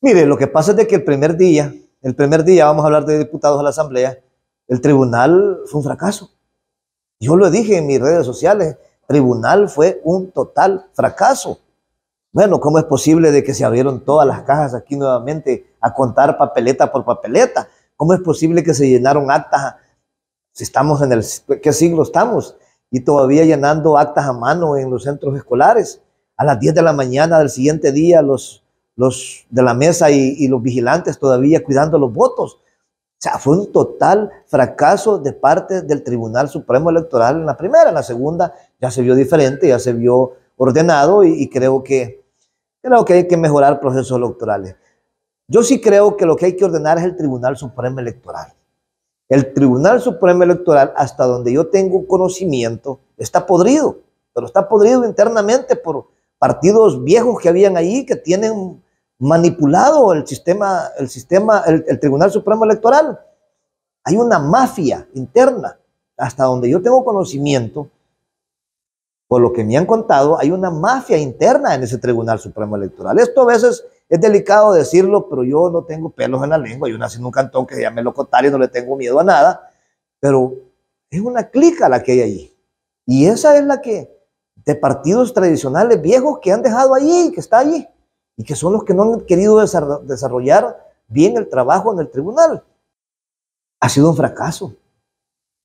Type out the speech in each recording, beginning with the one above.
Mire, lo que pasa es de que el primer día, el primer día vamos a hablar de diputados a la Asamblea, el tribunal fue un fracaso. Yo lo dije en mis redes sociales, tribunal fue un total fracaso. Bueno, ¿cómo es posible de que se abrieron todas las cajas aquí nuevamente a contar papeleta por papeleta? ¿Cómo es posible que se llenaron actas? Si estamos en el... ¿Qué siglo estamos? Y todavía llenando actas a mano en los centros escolares. A las 10 de la mañana del siguiente día los los de la mesa y, los vigilantes todavía cuidando los votos. O sea, fue un total fracaso de parte del Tribunal Supremo Electoral en la primera. En la segunda ya se vio diferente, ya se vio ordenado y, creo, que, creo que hay que mejorar procesos electorales. Yo sí creo que lo que hay que ordenar es el Tribunal Supremo Electoral. El Tribunal Supremo Electoral, hasta donde yo tengo conocimiento, está podrido, pero está podrido internamente por partidos viejos que habían ahí, que tienen manipulado el sistema, el sistema, el, Tribunal Supremo Electoral. Hay una mafia interna. Hasta donde yo tengo conocimiento, por lo que me han contado, hay una mafia interna en ese Tribunal Supremo Electoral. Esto a veces es delicado decirlo, pero yo no tengo pelos en la lengua. Yo nací en un cantón que se llama Locotario y no le tengo miedo a nada. Pero es una clica la que hay allí. Y esa es la que, de partidos tradicionales viejos que han dejado allí, que está allí y que son los que no han querido desarrollar bien el trabajo en el tribunal. Ha sido un fracaso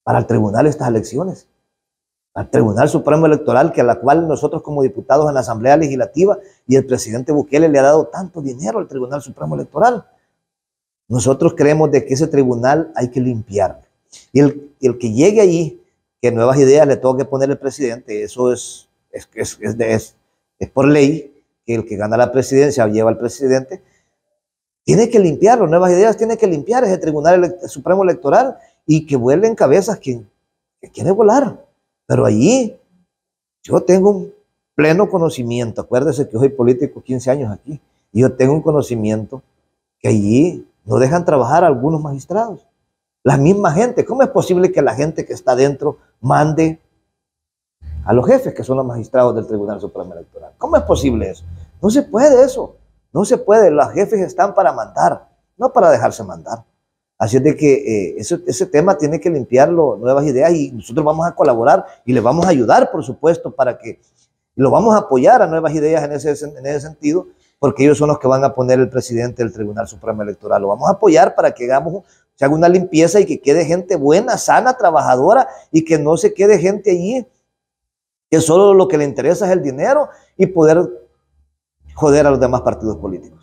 para el tribunal estas elecciones, al Tribunal Supremo Electoral, que a la cual nosotros como diputados en la Asamblea Legislativa y el presidente Bukele le ha dado tanto dinero al Tribunal Supremo Electoral. Nosotros creemos de que ese tribunal hay que limpiarlo. Y el, que llegue allí, que nuevas ideas le tengo que poner el presidente, eso es, es, es, es por ley, que el que gana la presidencia lleva al presidente, tiene que limpiar, las nuevas ideas tiene que limpiar ese Tribunal Supremo Electoral y que vuelen cabezas quien, que quiere volar. Pero allí yo tengo un pleno conocimiento, acuérdese que yo soy político 15 años aquí, y yo tengo un conocimiento que allí no dejan trabajar algunos magistrados. La misma gente, ¿cómo es posible que la gente que está dentro mande a los jefes que son los magistrados del Tribunal Supremo Electoral. ¿Cómo es posible eso? No se puede eso. No se puede. Los jefes están para mandar, no para dejarse mandar. Así es de que eh, ese, ese, tema tiene que limpiarlo, nuevas ideas y nosotros vamos a colaborar y les vamos a ayudar, por supuesto, para que lo vamos a apoyar a nuevas ideas en ese, en ese sentido, porque ellos son los que van a poner el presidente del Tribunal Supremo Electoral. Lo vamos a apoyar para que hagamos se haga una limpieza y que quede gente buena, sana, trabajadora y que no se quede gente allí que solo lo que le interesa es el dinero y poder joder a los demás partidos políticos.